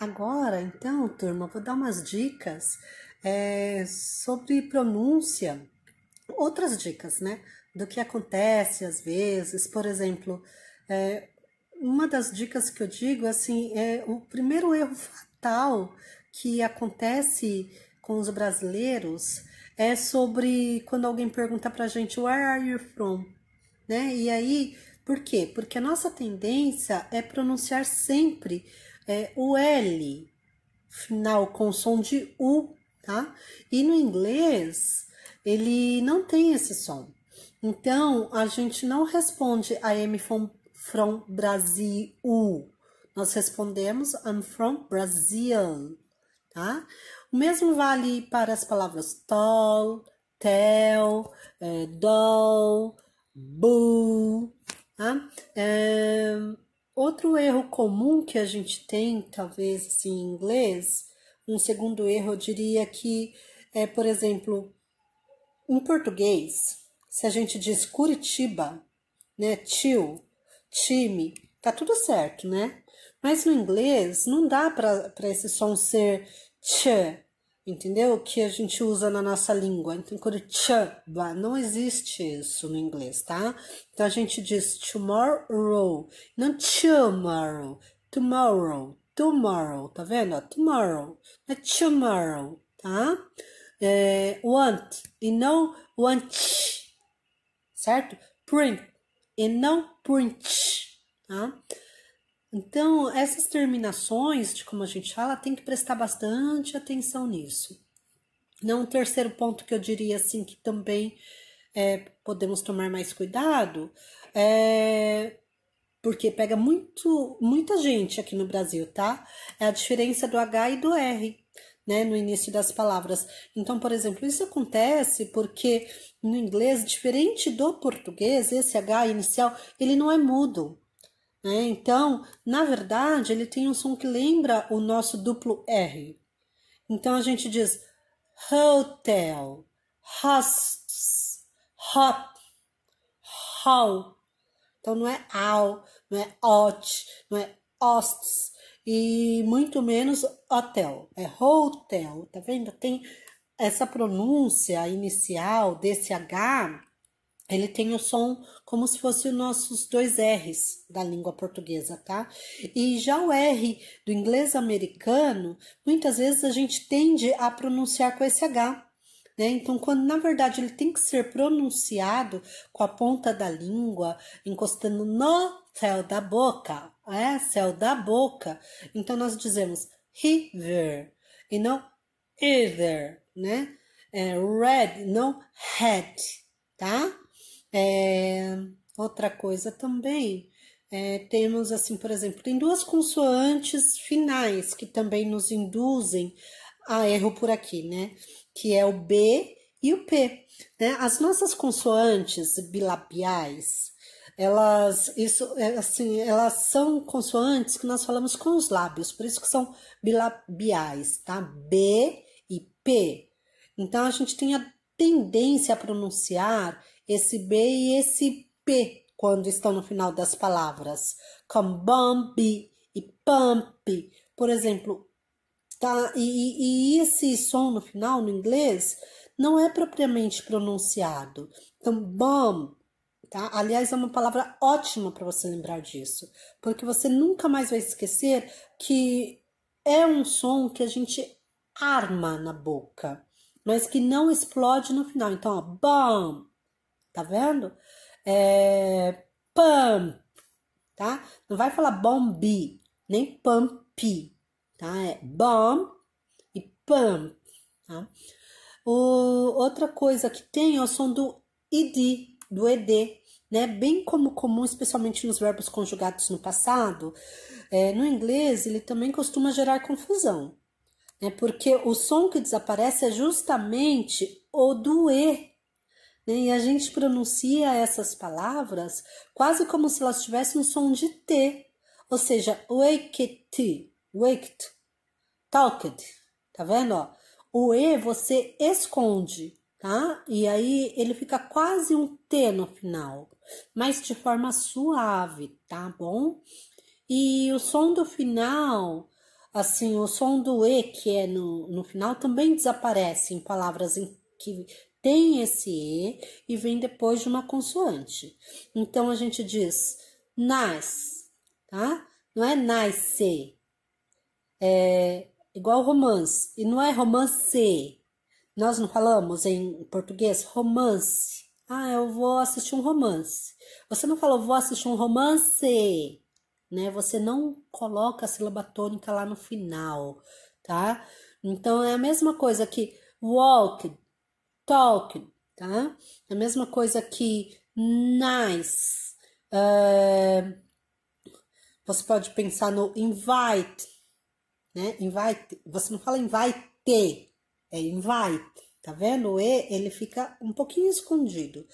Agora, então, turma, vou dar umas dicas é, sobre pronúncia, outras dicas, né? Do que acontece às vezes, por exemplo, é, uma das dicas que eu digo, assim, é o primeiro erro fatal que acontece com os brasileiros é sobre quando alguém pergunta pra gente, where are you from? Né? E aí, por quê? Porque a nossa tendência é pronunciar sempre é o L final com som de U, tá? E no inglês ele não tem esse som. Então a gente não responde I'm from, from Brasil. Nós respondemos I'm from Brazil, tá? O mesmo vale para as palavras tall, tell, é, doll, boo, tá? É, Outro erro comum que a gente tem, talvez assim, em inglês, um segundo erro, eu diria que é, por exemplo, em português, se a gente diz Curitiba, né, tio, time, tá tudo certo, né? Mas no inglês não dá para esse som ser tch, entendeu? Que a gente usa na nossa língua. Então, quando chaba, não existe isso no inglês, tá? Então, a gente diz tomorrow, não tomorrow, tomorrow, tomorrow, tá vendo? Tomorrow, é tomorrow, tá? É, want e não want, certo? Print e não print, tá? Então, essas terminações, de como a gente fala, tem que prestar bastante atenção nisso. Não, um terceiro ponto que eu diria assim que também é, podemos tomar mais cuidado é porque pega muito muita gente aqui no Brasil, tá? É a diferença do H e do R, né, no início das palavras. Então, por exemplo, isso acontece porque no inglês, diferente do português, esse H inicial, ele não é mudo. Né? Então, na verdade, ele tem um som que lembra o nosso duplo R. Então a gente diz hotel, hosts, hot hall. Então não é ao, não é ot, não é hosts e muito menos hotel. É hotel, tá vendo? Tem essa pronúncia inicial desse H ele tem o som como se fosse os nossos dois R's da língua portuguesa, tá? E já o R do inglês americano, muitas vezes a gente tende a pronunciar com esse H, né? Então, quando na verdade ele tem que ser pronunciado com a ponta da língua, encostando no céu da boca, é? Céu da boca. Então, nós dizemos river e não either, né? É, red, não head, tá? É, outra coisa também, é, temos assim, por exemplo, tem duas consoantes finais que também nos induzem a erro por aqui, né? Que é o B e o P. Né? As nossas consoantes bilabiais, elas, isso, é, assim, elas são consoantes que nós falamos com os lábios, por isso que são bilabiais, tá? B e P. Então, a gente tem a tendência a pronunciar esse B e esse P quando estão no final das palavras, como bump e pump, por exemplo, tá? E, e, esse som no final no inglês não é propriamente pronunciado. Então, bump Tá? Aliás, é uma palavra ótima para você lembrar disso, porque você nunca mais vai esquecer que é um som que a gente arma na boca mas que não explode no final. Então, ó, bam, tá vendo? É, pump, tá? Não vai falar bombi, nem pump, tá? É bom e pump, tá? O, outra coisa que tem é o som do id, do ed, né? Bem como comum, especialmente nos verbos conjugados no passado, é, no inglês ele também costuma gerar confusão né? porque o som que desaparece é justamente o do E. Né? E a gente pronuncia essas palavras quase como se elas tivessem um som de T, ou seja, wake waked, waked, talked, tá vendo? Ó? O E você esconde, tá? E aí ele fica quase um T no final, mas de forma suave, tá bom? E o som do final assim, o som do E que é no, no final também desaparece em palavras em que tem esse E e vem depois de uma consoante. Então a gente diz nas, tá? Não é nasce. É igual romance. E não é romance. Nós não falamos em português romance. Ah, eu vou assistir um romance. Você não falou vou assistir um romance né? Você não coloca a sílaba tônica lá no final, tá? Então é a mesma coisa que walk, talk, tá? É a mesma coisa que nice. Uh, você pode pensar no invite, né? Invite, você não fala invite, é invite, Tá vendo? O E, ele fica um pouquinho escondido,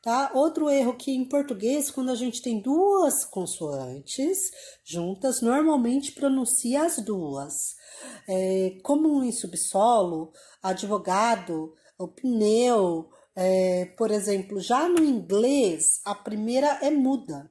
tá? Outro erro que em português, quando a gente tem duas consoantes juntas, normalmente pronuncia as duas. É, como em subsolo, advogado, o pneu, é, por exemplo, já no inglês, a primeira é muda,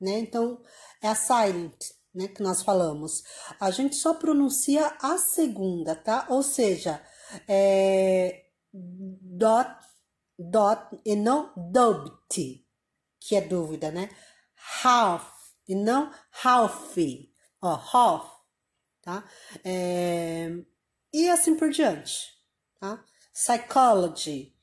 né? Então, é a silent, né, que nós falamos. A gente só pronuncia a segunda, tá? Ou seja é, dot, dot e não doubt, que é dúvida, né? Half e não half, ó, half, tá? É, e assim por diante, tá? Psychology,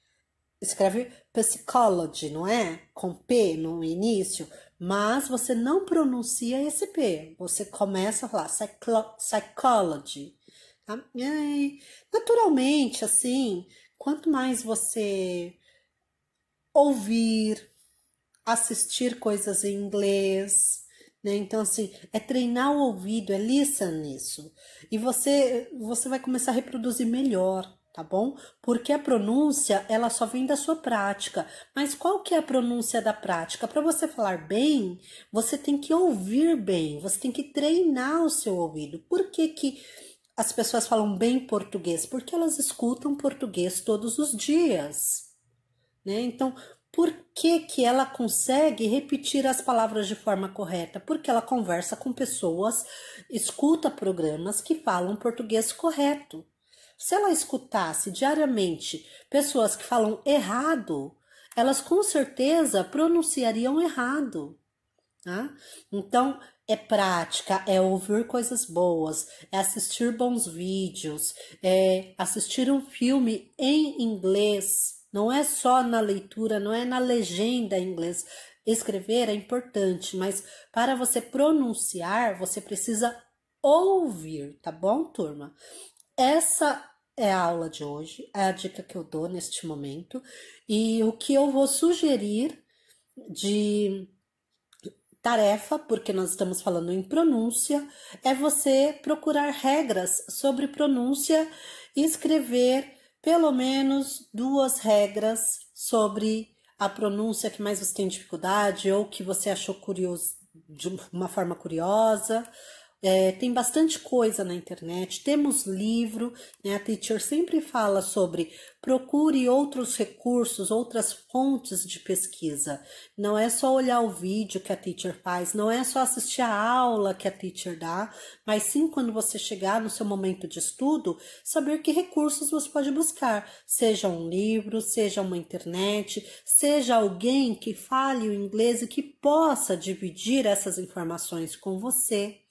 escreve psychology, não é? Com P no início, mas você não pronuncia esse P. Você começa a falar psychology, Tá? Naturalmente, assim, quanto mais você ouvir, assistir coisas em inglês, né? Então, assim, é treinar o ouvido, é listen nisso. E você, você vai começar a reproduzir melhor, tá bom? Porque a pronúncia, ela só vem da sua prática. Mas qual que é a pronúncia da prática? Para você falar bem, você tem que ouvir bem, você tem que treinar o seu ouvido. Por que que as pessoas falam bem português? Porque elas escutam português todos os dias. Né? Então, por que, que ela consegue repetir as palavras de forma correta? Porque ela conversa com pessoas, escuta programas que falam português correto. Se ela escutasse diariamente pessoas que falam errado, elas com certeza pronunciariam errado. Tá? Então, é prática, é ouvir coisas boas, é assistir bons vídeos, é assistir um filme em inglês. Não é só na leitura, não é na legenda em inglês. Escrever é importante, mas para você pronunciar, você precisa ouvir, tá bom, turma? Essa é a aula de hoje, é a dica que eu dou neste momento. E o que eu vou sugerir de tarefa, porque nós estamos falando em pronúncia, é você procurar regras sobre pronúncia e escrever pelo menos duas regras sobre a pronúncia que mais você tem dificuldade ou que você achou curioso de uma forma curiosa. É, tem bastante coisa na internet, temos livro, né? A teacher sempre fala sobre procure outros recursos, outras fontes de pesquisa. Não é só olhar o vídeo que a teacher faz, não é só assistir a aula que a teacher dá, mas sim quando você chegar no seu momento de estudo, saber que recursos você pode buscar, seja um livro, seja uma internet, seja alguém que fale o inglês e que possa dividir essas informações com você.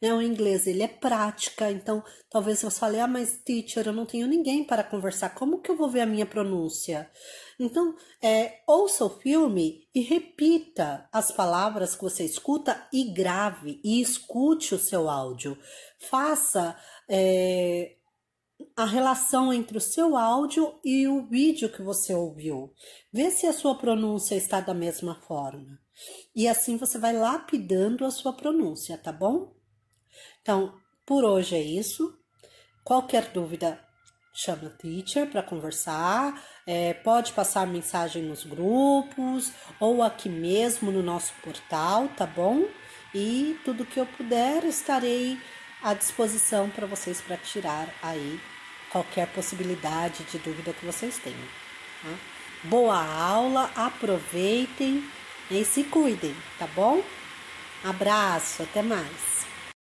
Né? O inglês ele é prática, então talvez você fale, ah, mas teacher, eu não tenho ninguém para conversar, como que eu vou ver a minha pronúncia? Então, é, ouça o filme e repita as palavras que você escuta e grave, e escute o seu áudio. Faça é, a relação entre o seu áudio e o vídeo que você ouviu. Vê se a sua pronúncia está da mesma forma. E assim você vai lapidando a sua pronúncia, tá bom? Então, por hoje é isso. Qualquer dúvida, chama o teacher para conversar. É, pode passar mensagem nos grupos ou aqui mesmo no nosso portal, tá bom? E tudo que eu puder, estarei à disposição para vocês para tirar aí qualquer possibilidade de dúvida que vocês tenham. Tá? Boa aula, aproveitem e se cuidem, tá bom? Abraço, até mais!